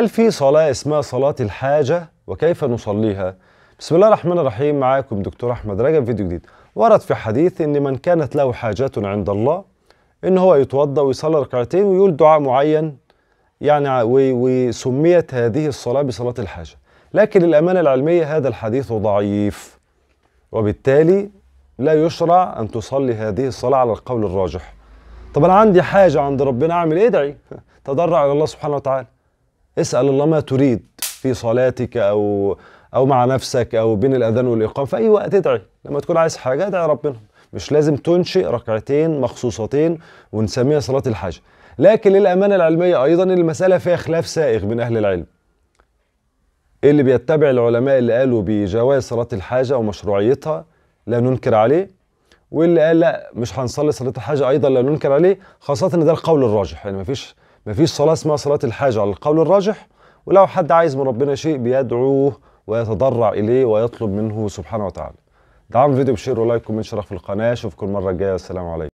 هل في صلاة اسمها صلاة الحاجة وكيف نصليها؟ بسم الله الرحمن الرحيم معاكم دكتور أحمد رجب فيديو جديد ورد في حديث إن من كانت له حاجة عند الله إن هو يتوضأ ويصلي ركعتين ويقول دعاء معين يعني وسميت هذه الصلاة بصلاة الحاجة لكن الأمانة العلمية هذا الحديث ضعيف وبالتالي لا يشرع أن تصلي هذه الصلاة على القول الراجح طب أنا عندي حاجة عند ربنا أعمل إيه؟ ادعي تضرع إلى الله سبحانه وتعالى اسأل الله ما تريد في صلاتك أو أو مع نفسك أو بين الأذان والإقامة في أي وقت ادعي لما تكون عايز حاجة ادعي ربنا مش لازم تنشئ ركعتين مخصوصتين ونسميها صلاة الحاجة لكن للأمانة العلمية أيضا المسألة فيها خلاف سائغ من أهل العلم إيه اللي بيتبع العلماء اللي قالوا بجواز صلاة الحاجة ومشروعيتها لا ننكر عليه واللي قال لا مش هنصلي صلاة الحاجة أيضا لا ننكر عليه خاصة إن ده القول الراجح يعني مفيش مفيش صلاه اسمها صلاه الحاجه على القول الراجح ولو حد عايز من ربنا شيء بيدعوه ويتضرع اليه ويطلب منه سبحانه وتعالى دعم الفيديو بشير ولايك ومن شرف في القناه اشوفكم المره الجايه السلام عليكم